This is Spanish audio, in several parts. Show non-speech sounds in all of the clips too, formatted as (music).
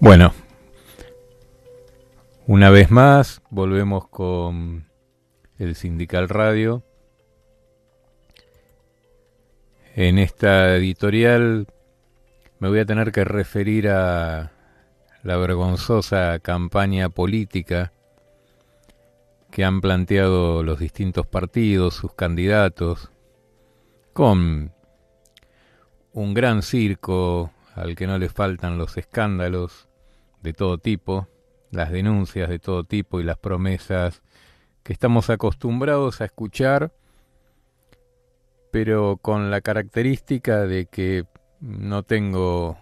Bueno, una vez más volvemos con el Sindical Radio. En esta editorial me voy a tener que referir a la vergonzosa campaña política que han planteado los distintos partidos, sus candidatos, con un gran circo, al que no le faltan los escándalos de todo tipo, las denuncias de todo tipo y las promesas que estamos acostumbrados a escuchar, pero con la característica de que no tengo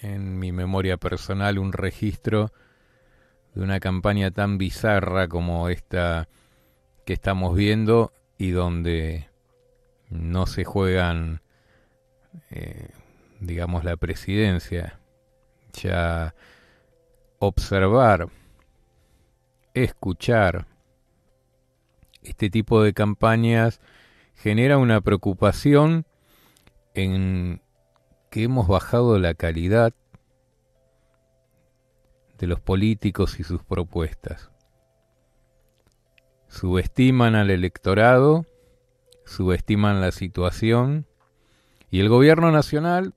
en mi memoria personal un registro de una campaña tan bizarra como esta que estamos viendo y donde no se juegan eh, digamos, la presidencia, ya observar, escuchar, este tipo de campañas genera una preocupación en que hemos bajado la calidad de los políticos y sus propuestas. Subestiman al electorado, subestiman la situación y el gobierno nacional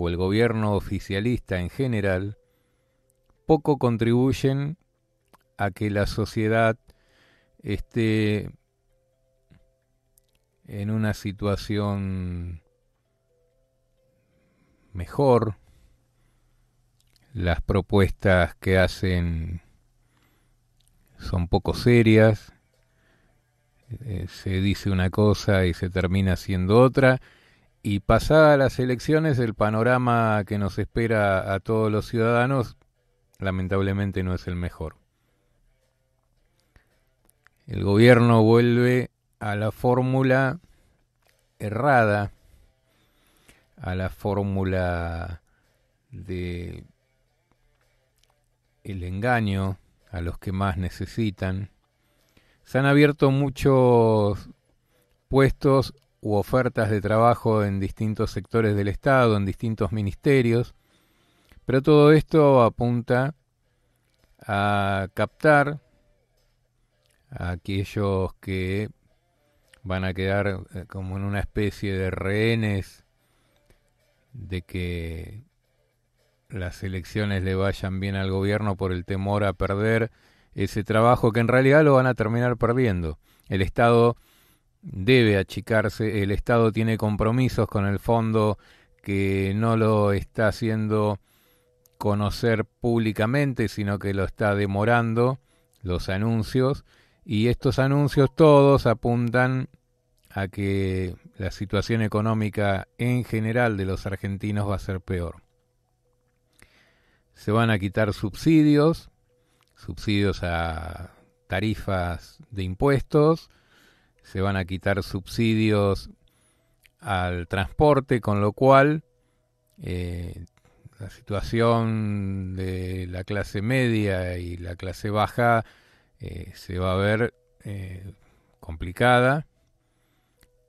o el gobierno oficialista en general poco contribuyen a que la sociedad esté en una situación mejor. Las propuestas que hacen son poco serias. Eh, se dice una cosa y se termina haciendo otra y pasadas las elecciones, el panorama que nos espera a todos los ciudadanos lamentablemente no es el mejor. El gobierno vuelve a la fórmula errada, a la fórmula de el engaño a los que más necesitan. Se han abierto muchos puestos u ofertas de trabajo en distintos sectores del Estado, en distintos ministerios, pero todo esto apunta a captar a aquellos que van a quedar eh, como en una especie de rehenes de que las elecciones le vayan bien al gobierno por el temor a perder ese trabajo que en realidad lo van a terminar perdiendo. El Estado debe achicarse, el Estado tiene compromisos con el fondo que no lo está haciendo conocer públicamente, sino que lo está demorando, los anuncios, y estos anuncios todos apuntan a que la situación económica en general de los argentinos va a ser peor. Se van a quitar subsidios, subsidios a tarifas de impuestos, se van a quitar subsidios al transporte, con lo cual eh, la situación de la clase media y la clase baja eh, se va a ver eh, complicada.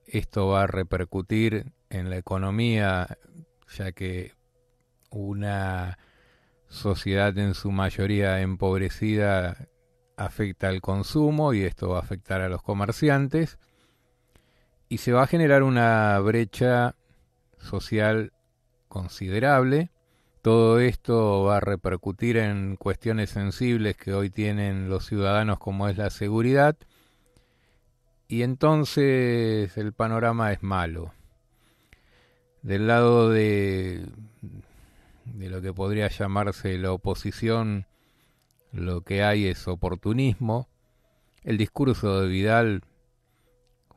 Esto va a repercutir en la economía, ya que una sociedad en su mayoría empobrecida afecta al consumo y esto va a afectar a los comerciantes y se va a generar una brecha social considerable. Todo esto va a repercutir en cuestiones sensibles que hoy tienen los ciudadanos como es la seguridad y entonces el panorama es malo. Del lado de, de lo que podría llamarse la oposición, lo que hay es oportunismo. El discurso de Vidal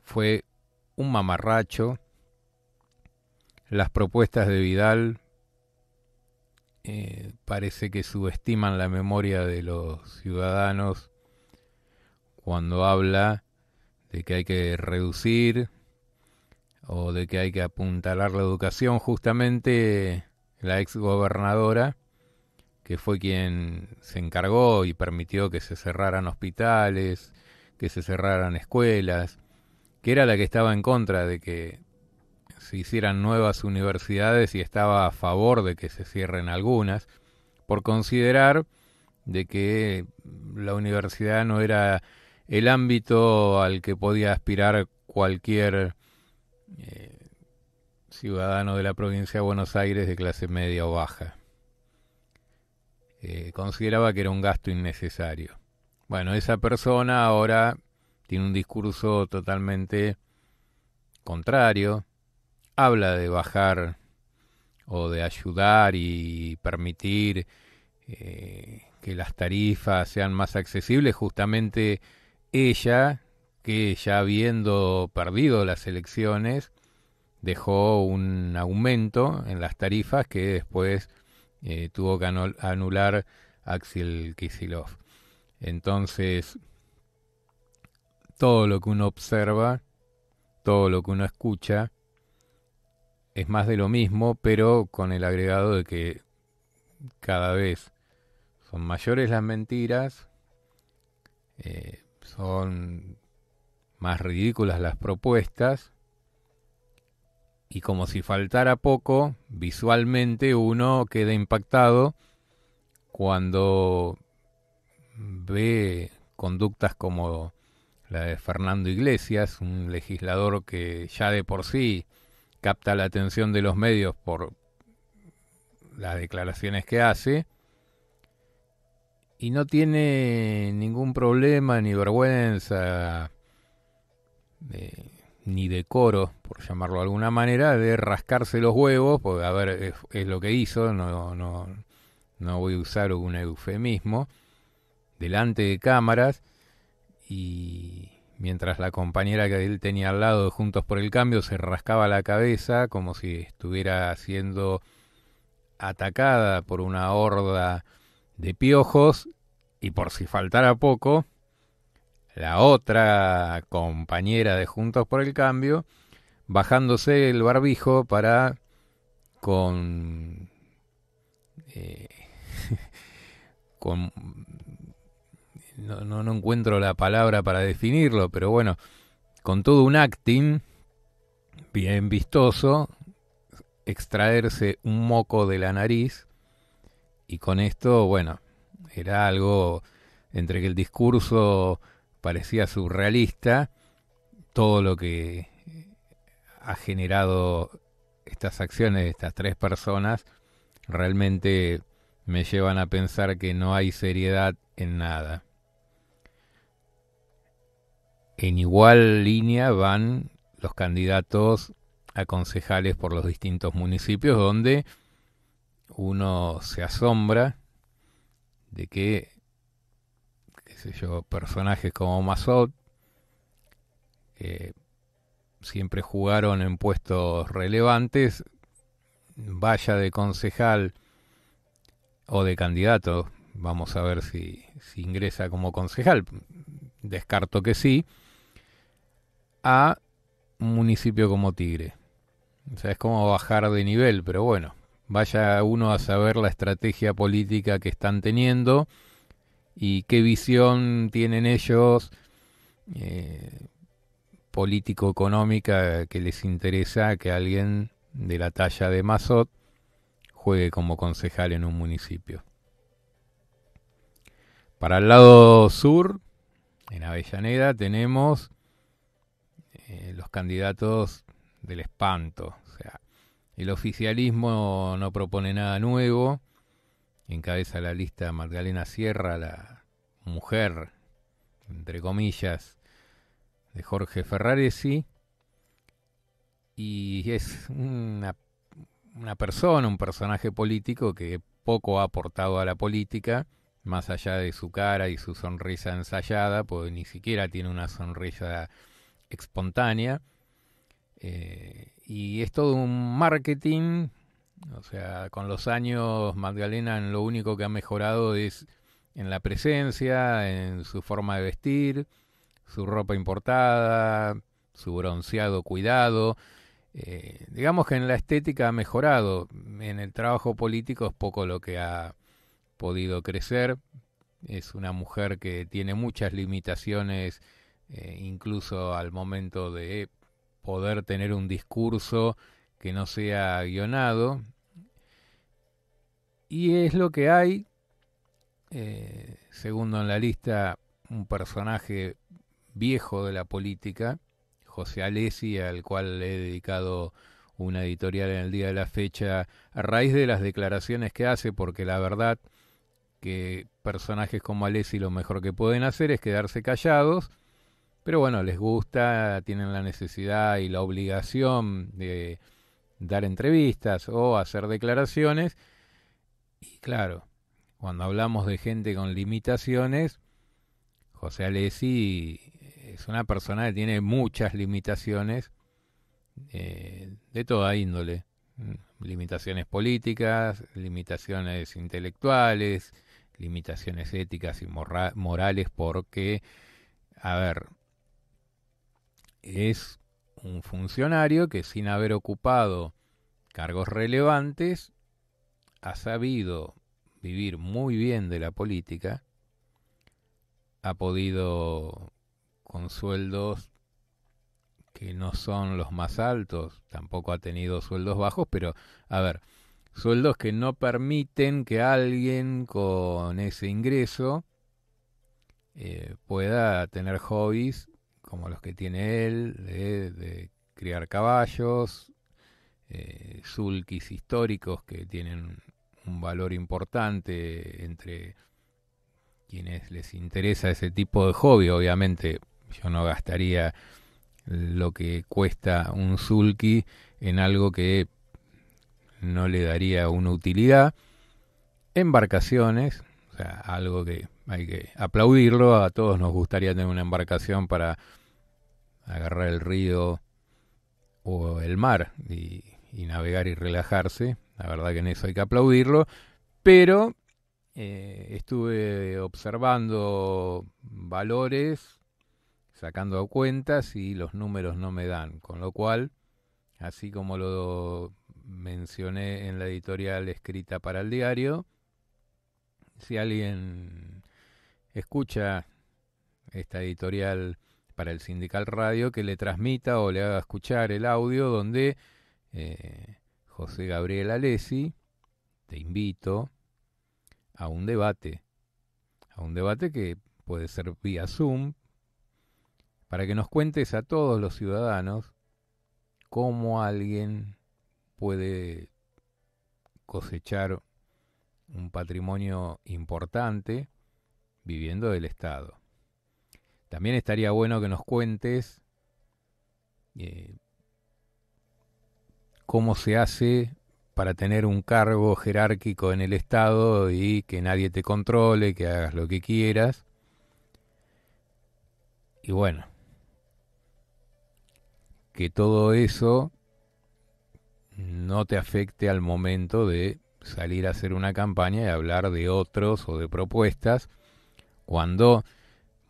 fue un mamarracho. Las propuestas de Vidal eh, parece que subestiman la memoria de los ciudadanos cuando habla de que hay que reducir o de que hay que apuntalar la educación. Justamente la exgobernadora que fue quien se encargó y permitió que se cerraran hospitales, que se cerraran escuelas, que era la que estaba en contra de que se hicieran nuevas universidades y estaba a favor de que se cierren algunas, por considerar de que la universidad no era el ámbito al que podía aspirar cualquier eh, ciudadano de la provincia de Buenos Aires de clase media o baja. Eh, consideraba que era un gasto innecesario. Bueno, esa persona ahora tiene un discurso totalmente contrario, habla de bajar o de ayudar y permitir eh, que las tarifas sean más accesibles, justamente ella, que ya habiendo perdido las elecciones, dejó un aumento en las tarifas que después eh, tuvo que anular Axel Kisilov. Entonces, todo lo que uno observa, todo lo que uno escucha, es más de lo mismo, pero con el agregado de que cada vez son mayores las mentiras, eh, son más ridículas las propuestas y como si faltara poco, visualmente uno queda impactado cuando ve conductas como la de Fernando Iglesias, un legislador que ya de por sí capta la atención de los medios por las declaraciones que hace, y no tiene ningún problema ni vergüenza. de ni decoro, por llamarlo de alguna manera, de rascarse los huevos, porque a ver, es, lo que hizo, no, no, no voy a usar un eufemismo, delante de cámaras y mientras la compañera que él tenía al lado Juntos por el Cambio se rascaba la cabeza como si estuviera siendo atacada por una horda de piojos y por si faltara poco, la otra compañera de Juntos por el Cambio, bajándose el barbijo para con, eh, (laughs) con no, no, no, encuentro la palabra para definirlo, pero bueno, con todo un acting bien vistoso, extraerse un moco de la nariz y con esto, bueno, era algo entre que el discurso parecía surrealista todo lo que ha generado estas acciones de estas tres personas realmente me llevan a pensar que no hay seriedad en nada. En igual línea van los candidatos a concejales por los distintos municipios donde uno se asombra de que personajes como Mazot, siempre jugaron en puestos relevantes, vaya de concejal o de candidato, vamos a ver si, ingresa como concejal, descarto que sí, a un municipio como Tigre. O sea, es como bajar de nivel, pero bueno, vaya uno a saber la estrategia política que están teniendo y qué visión tienen ellos eh, político-económica que les interesa que alguien de la talla de Mazot juegue como concejal en un municipio. Para el lado sur, en Avellaneda, tenemos eh, los candidatos del espanto. O sea, el oficialismo no propone nada nuevo encabeza la lista Magdalena Sierra, la mujer, entre comillas, de Jorge Ferraresi. Y es una, persona, un personaje político que poco ha aportado a la política, más allá de su cara y su sonrisa ensayada, pues ni siquiera tiene una sonrisa espontánea. Eh, y es todo un marketing o sea, con los años Magdalena lo único que ha mejorado es en la presencia, en su forma de vestir, su ropa importada, su bronceado cuidado. Eh, digamos que en la estética ha mejorado, en el trabajo político es poco lo que ha podido crecer. Es una mujer que tiene muchas limitaciones, eh, incluso al momento de poder tener un discurso que no sea guionado. Y es lo que hay, eh, segundo en la lista, un personaje viejo de la política, José Alesi, al cual le he dedicado una editorial en el día de la fecha, a raíz de las declaraciones que hace, porque la verdad que personajes como Alesi lo mejor que pueden hacer es quedarse callados, pero bueno, les gusta, tienen la necesidad y la obligación de dar entrevistas o hacer declaraciones. Y claro, cuando hablamos de gente con limitaciones, José Alessi eh, es una persona que tiene muchas limitaciones eh, de toda índole. Mm, limitaciones políticas, limitaciones intelectuales, limitaciones éticas y morales, porque, a ver, es un funcionario que sin haber ocupado cargos relevantes ha sabido vivir muy bien de la política, ha podido con sueldos que no son los más altos, tampoco ha tenido sueldos bajos, pero a ver, sueldos que no permiten que alguien con ese ingreso eh, pueda tener hobbies como los que tiene él, de, criar caballos, eh, históricos que tienen un valor importante entre quienes les interesa ese tipo de hobby. Obviamente yo no gastaría lo que cuesta un sulky en algo que no le daría una utilidad. Embarcaciones, o sea, algo que hay que aplaudirlo, a todos nos gustaría tener una embarcación para agarrar el río o el mar y, navegar y relajarse. La verdad que en eso hay que aplaudirlo. Pero eh, estuve observando valores, sacando cuentas y los números no me dan. Con lo cual, así como lo mencioné en la editorial escrita para el diario, si alguien escucha esta editorial para el Sindical Radio que le transmita o le haga escuchar el audio donde eh, José Gabriel Alesi te invito a un debate, a un debate que puede ser vía Zoom, para que nos cuentes a todos los ciudadanos cómo alguien puede cosechar un patrimonio importante viviendo del Estado. También estaría bueno que nos cuentes eh, cómo se hace para tener un cargo jerárquico en el Estado y que nadie te controle, que hagas lo que quieras. Y bueno, que todo eso no te afecte al momento de salir a hacer una campaña y hablar de otros o de propuestas, cuando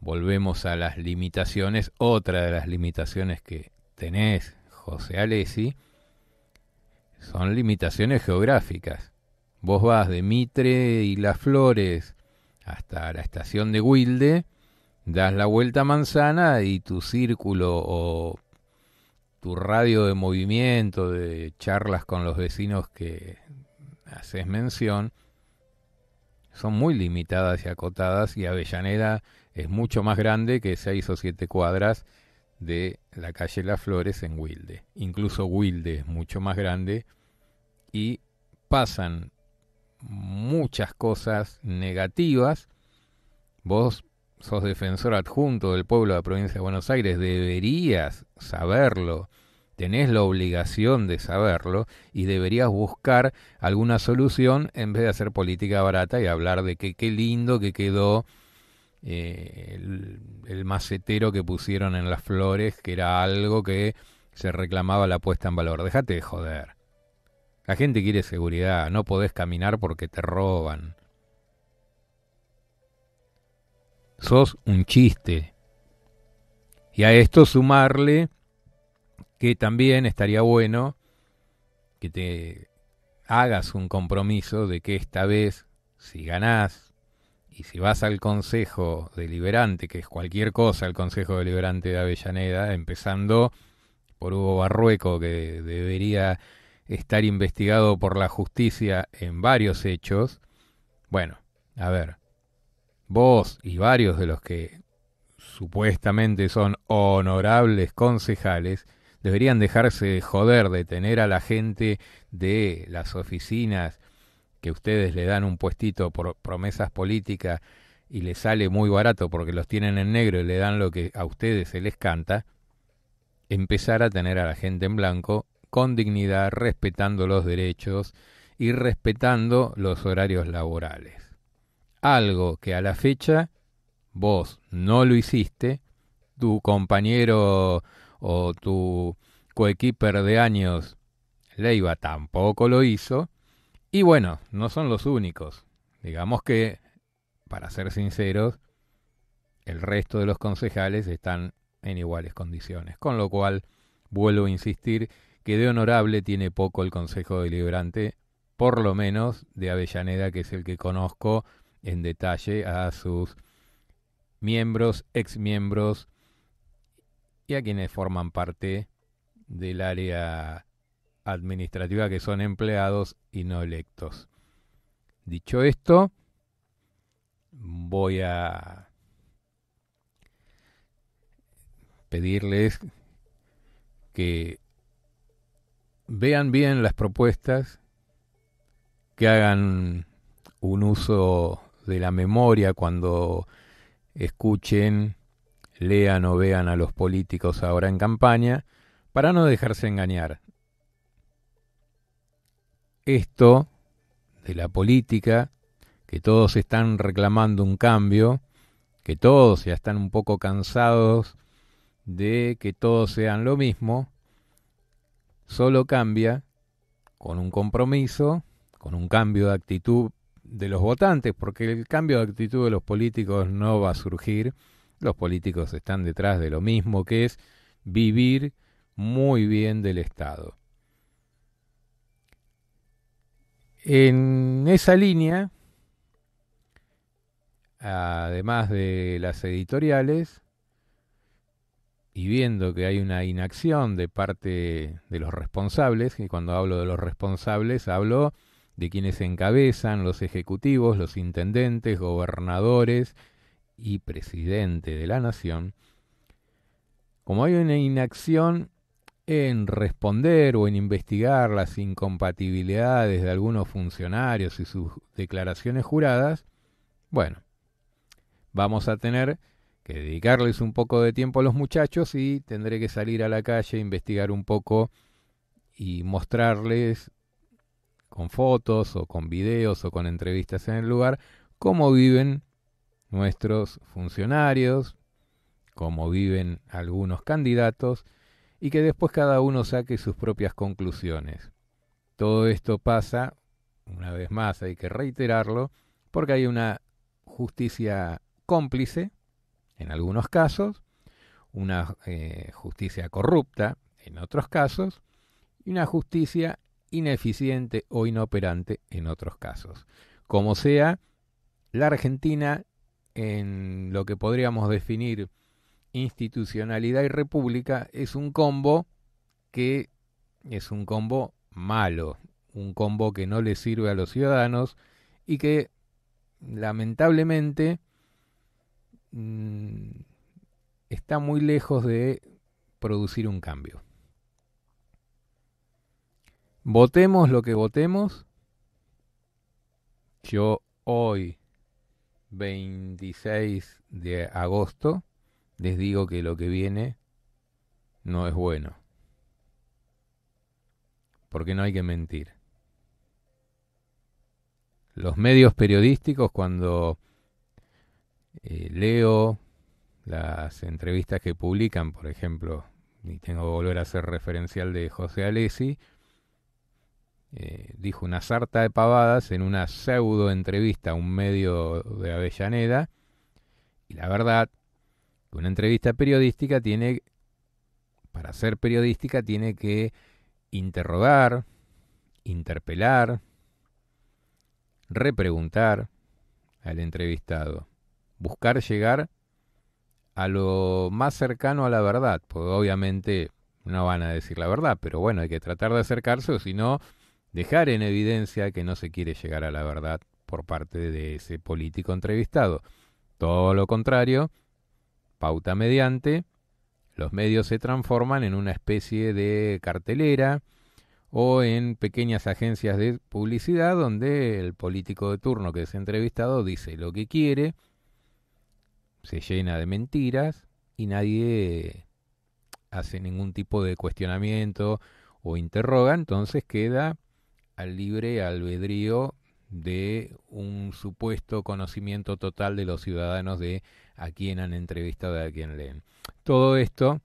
volvemos a las limitaciones. Otra de las limitaciones que tenés, José Alesi, son limitaciones geográficas. Vos vas de Mitre y Las Flores hasta la estación de Wilde, das la vuelta a manzana y tu círculo o tu radio de movimiento, de charlas con los vecinos que haces mención, son muy limitadas y acotadas y Avellaneda es mucho más grande que seis o siete cuadras de la calle Las Flores en Wilde. Incluso Wilde es mucho más grande y pasan muchas cosas negativas. Vos sos defensor adjunto del pueblo de la provincia de Buenos Aires, deberías saberlo, tenés la obligación de saberlo y deberías buscar alguna solución en vez de hacer política barata y hablar de que qué lindo que quedó eh, el, macetero que pusieron en las flores, que era algo que se reclamaba la puesta en valor. Déjate de joder. La gente quiere seguridad, no podés caminar porque te roban. Sos un chiste. Y a esto sumarle que también estaría bueno que te hagas un compromiso de que esta vez, si ganás, y si vas al Consejo Deliberante, que es cualquier cosa el Consejo Deliberante de Avellaneda, empezando por Hugo Barrueco, que debería estar investigado por la justicia en varios hechos, bueno, a ver, vos y varios de los que supuestamente son honorables concejales, deberían dejarse de joder de tener a la gente de las oficinas que ustedes le dan un puestito por promesas políticas y les sale muy barato porque los tienen en negro y le dan lo que a ustedes se les canta, empezar a tener a la gente en blanco con dignidad, respetando los derechos y respetando los horarios laborales. Algo que a la fecha vos no lo hiciste, tu compañero o tu coequiper de años Leiva tampoco lo hizo, y bueno, no son los únicos. Digamos que, para ser sinceros, el resto de los concejales están en iguales condiciones. Con lo cual, vuelvo a insistir que de honorable tiene poco el Consejo Deliberante, por lo menos de Avellaneda, que es el que conozco en detalle a sus miembros, exmiembros y a quienes forman parte del área administrativa que son empleados y no electos. Dicho esto, voy a pedirles que vean bien las propuestas, que hagan un uso de la memoria cuando escuchen, lean o vean a los políticos ahora en campaña, para no dejarse engañar esto de la política, que todos están reclamando un cambio, que todos ya están un poco cansados de que todos sean lo mismo, solo cambia con un compromiso, con un cambio de actitud de los votantes, porque el cambio de actitud de los políticos no va a surgir, los políticos están detrás de lo mismo que es vivir muy bien del Estado. En esa línea, además de las editoriales, y viendo que hay una inacción de parte de los responsables, y cuando hablo de los responsables hablo de quienes encabezan los ejecutivos, los intendentes, gobernadores y presidente de la nación, como hay una inacción en responder o en investigar las incompatibilidades de algunos funcionarios y sus declaraciones juradas, bueno, vamos a tener que dedicarles un poco de tiempo a los muchachos y tendré que salir a la calle, investigar un poco y mostrarles con fotos o con videos o con entrevistas en el lugar cómo viven nuestros funcionarios, cómo viven algunos candidatos, y que después cada uno saque sus propias conclusiones. Todo esto pasa, una vez más hay que reiterarlo, porque hay una justicia cómplice, en algunos casos, una eh, justicia corrupta, en otros casos, y una justicia ineficiente o inoperante en otros casos. Como sea, la Argentina, en lo que podríamos definir institucionalidad y república es un combo que es un combo malo, un combo que no le sirve a los ciudadanos y que lamentablemente mm, está muy lejos de producir un cambio. Votemos lo que votemos. Yo hoy, 26 de agosto, les digo que lo que viene no es bueno. Porque no hay que mentir. Los medios periodísticos cuando eh, leo las entrevistas que publican, por ejemplo, y tengo que volver a hacer referencial de José Alesi, eh, dijo una sarta de pavadas en una pseudo entrevista a un medio de Avellaneda, y la verdad una entrevista periodística tiene, para ser periodística, tiene que interrogar, interpelar, repreguntar al entrevistado, buscar llegar a lo más cercano a la verdad, porque obviamente no van a decir la verdad, pero bueno, hay que tratar de acercarse o si no, dejar en evidencia que no se quiere llegar a la verdad por parte de ese político entrevistado. Todo lo contrario, pauta mediante, los medios se transforman en una especie de cartelera o en pequeñas agencias de publicidad donde el político de turno que es entrevistado dice lo que quiere, se llena de mentiras y nadie hace ningún tipo de cuestionamiento o interroga, entonces queda al libre albedrío de un supuesto conocimiento total de los ciudadanos de a quién han entrevistado a quién leen. Todo esto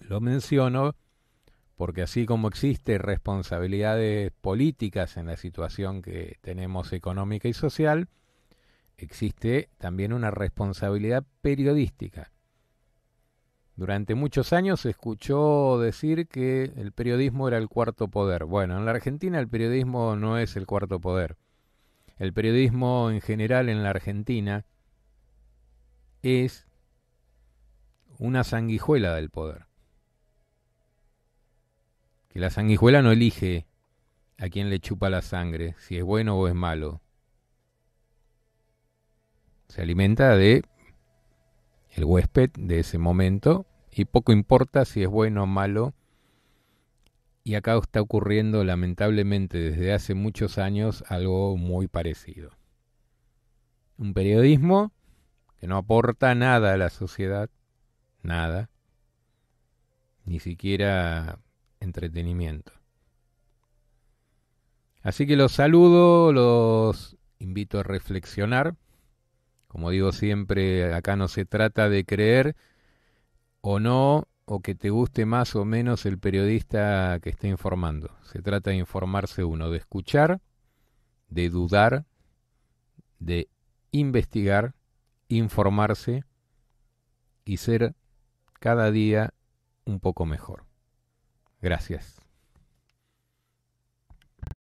lo menciono porque así como existe responsabilidades políticas en la situación que tenemos económica y social, existe también una responsabilidad periodística. Durante muchos años se escuchó decir que el periodismo era el cuarto poder. Bueno, en la Argentina el periodismo no es el cuarto poder. El periodismo en general en la Argentina es una sanguijuela del poder. Que la sanguijuela no elige a quién le chupa la sangre, si es bueno o es malo. Se alimenta de el huésped de ese momento y poco importa si es bueno o malo. Y acá está ocurriendo lamentablemente desde hace muchos años algo muy parecido. Un periodismo que no aporta nada a la sociedad, nada, ni siquiera entretenimiento. Así que los saludo, los invito a reflexionar. Como digo siempre, acá no se trata de creer o no, o que te guste más o menos el periodista que esté informando. Se trata de informarse uno, de escuchar, de dudar, de investigar informarse y ser cada día un poco mejor. Gracias.